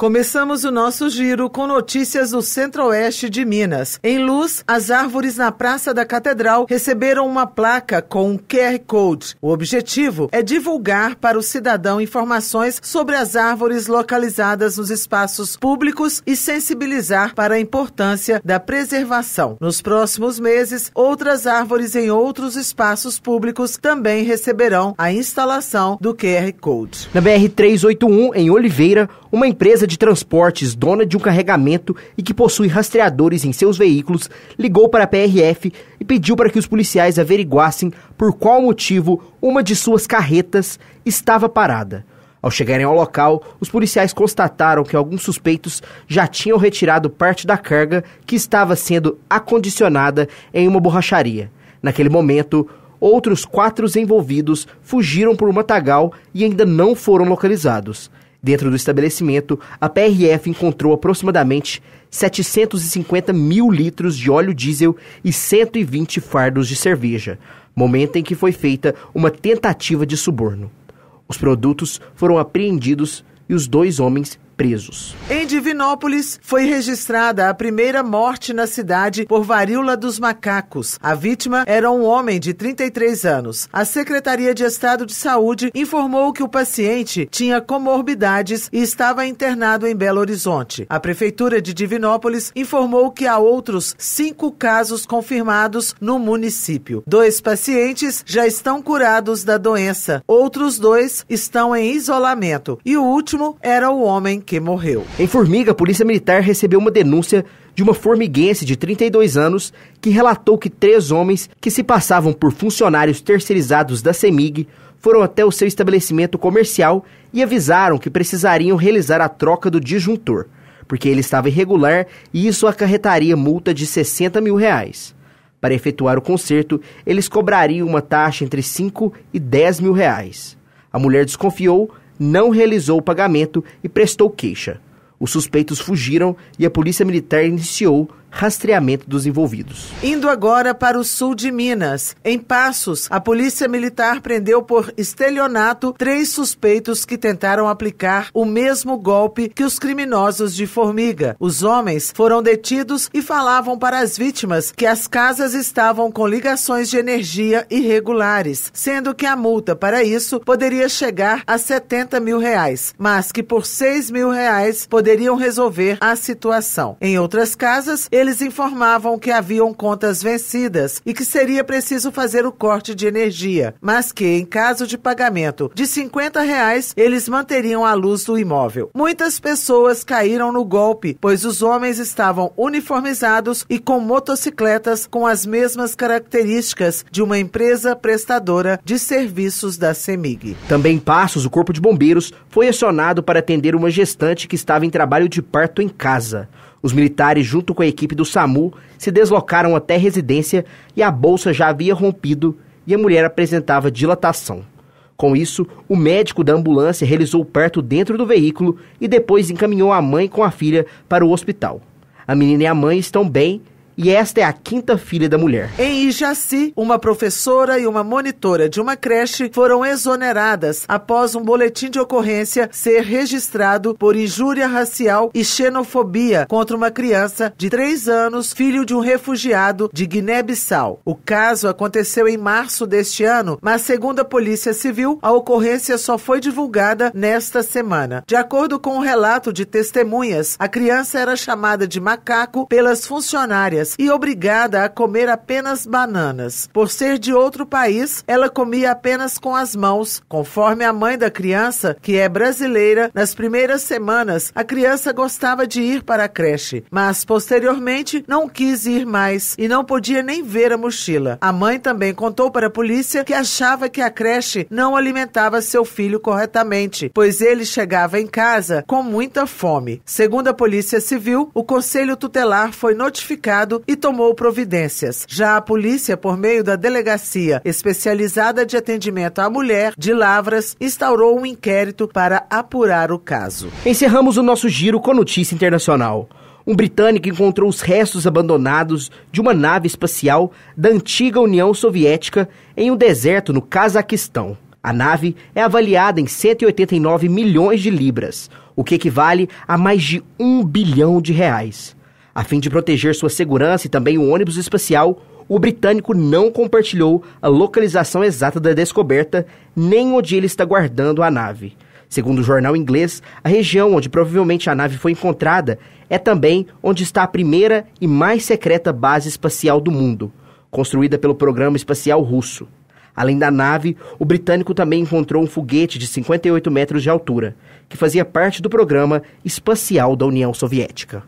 Começamos o nosso giro com notícias do centro-oeste de Minas. Em Luz, as árvores na Praça da Catedral receberam uma placa com um QR Code. O objetivo é divulgar para o cidadão informações sobre as árvores localizadas nos espaços públicos e sensibilizar para a importância da preservação. Nos próximos meses, outras árvores em outros espaços públicos também receberão a instalação do QR Code. Na BR 381, em Oliveira, uma empresa de transportes dona de um carregamento e que possui rastreadores em seus veículos ligou para a PRF e pediu para que os policiais averiguassem por qual motivo uma de suas carretas estava parada. Ao chegarem ao local, os policiais constataram que alguns suspeitos já tinham retirado parte da carga que estava sendo acondicionada em uma borracharia. Naquele momento, outros quatro envolvidos fugiram por um matagal e ainda não foram localizados. Dentro do estabelecimento, a PRF encontrou aproximadamente 750 mil litros de óleo diesel e 120 fardos de cerveja, momento em que foi feita uma tentativa de suborno. Os produtos foram apreendidos e os dois homens presos. Em Divinópolis, foi registrada a primeira morte na cidade por varíola dos macacos. A vítima era um homem de 33 anos. A Secretaria de Estado de Saúde informou que o paciente tinha comorbidades e estava internado em Belo Horizonte. A Prefeitura de Divinópolis informou que há outros cinco casos confirmados no município. Dois pacientes já estão curados da doença, outros dois estão em isolamento e o último era o homem morreu. Em Formiga, a Polícia Militar recebeu uma denúncia de uma formiguense de 32 anos que relatou que três homens que se passavam por funcionários terceirizados da CEMIG foram até o seu estabelecimento comercial e avisaram que precisariam realizar a troca do disjuntor, porque ele estava irregular e isso acarretaria multa de 60 mil reais. Para efetuar o conserto, eles cobrariam uma taxa entre 5 e 10 mil reais. A mulher desconfiou, não realizou o pagamento e prestou queixa. Os suspeitos fugiram e a polícia militar iniciou rastreamento dos envolvidos. Indo agora para o sul de Minas. Em Passos, a Polícia Militar prendeu por estelionato três suspeitos que tentaram aplicar o mesmo golpe que os criminosos de Formiga. Os homens foram detidos e falavam para as vítimas que as casas estavam com ligações de energia irregulares, sendo que a multa para isso poderia chegar a 70 mil reais, mas que por 6 mil reais poderia poderiam resolver a situação. Em outras casas, eles informavam que haviam contas vencidas e que seria preciso fazer o corte de energia, mas que, em caso de pagamento de 50 reais, eles manteriam a luz do imóvel. Muitas pessoas caíram no golpe, pois os homens estavam uniformizados e com motocicletas com as mesmas características de uma empresa prestadora de serviços da CEMIG. Também em Passos, o Corpo de Bombeiros foi acionado para atender uma gestante que estava em trabalho de parto em casa. Os militares, junto com a equipe do SAMU, se deslocaram até a residência e a bolsa já havia rompido e a mulher apresentava dilatação. Com isso, o médico da ambulância realizou o parto dentro do veículo e depois encaminhou a mãe com a filha para o hospital. A menina e a mãe estão bem e esta é a quinta filha da mulher. Em Ijaci, uma professora e uma monitora de uma creche foram exoneradas após um boletim de ocorrência ser registrado por injúria racial e xenofobia contra uma criança de 3 anos, filho de um refugiado de Guiné-Bissau. O caso aconteceu em março deste ano, mas segundo a Polícia Civil, a ocorrência só foi divulgada nesta semana. De acordo com o um relato de testemunhas, a criança era chamada de macaco pelas funcionárias e obrigada a comer apenas bananas. Por ser de outro país, ela comia apenas com as mãos. Conforme a mãe da criança, que é brasileira, nas primeiras semanas a criança gostava de ir para a creche, mas posteriormente não quis ir mais e não podia nem ver a mochila. A mãe também contou para a polícia que achava que a creche não alimentava seu filho corretamente, pois ele chegava em casa com muita fome. Segundo a Polícia Civil, o Conselho Tutelar foi notificado Estado e tomou providências. Já a polícia, por meio da Delegacia Especializada de Atendimento à Mulher de Lavras, instaurou um inquérito para apurar o caso. Encerramos o nosso giro com notícia internacional um britânico encontrou os restos abandonados de uma nave espacial da antiga União Soviética em um deserto no Cazaquistão. A nave é avaliada em 189 milhões de libras, o que equivale a mais de um bilhão de reais. A fim de proteger sua segurança e também o ônibus espacial, o britânico não compartilhou a localização exata da descoberta nem onde ele está guardando a nave. Segundo o jornal inglês, a região onde provavelmente a nave foi encontrada é também onde está a primeira e mais secreta base espacial do mundo, construída pelo programa espacial russo. Além da nave, o britânico também encontrou um foguete de 58 metros de altura, que fazia parte do programa espacial da União Soviética.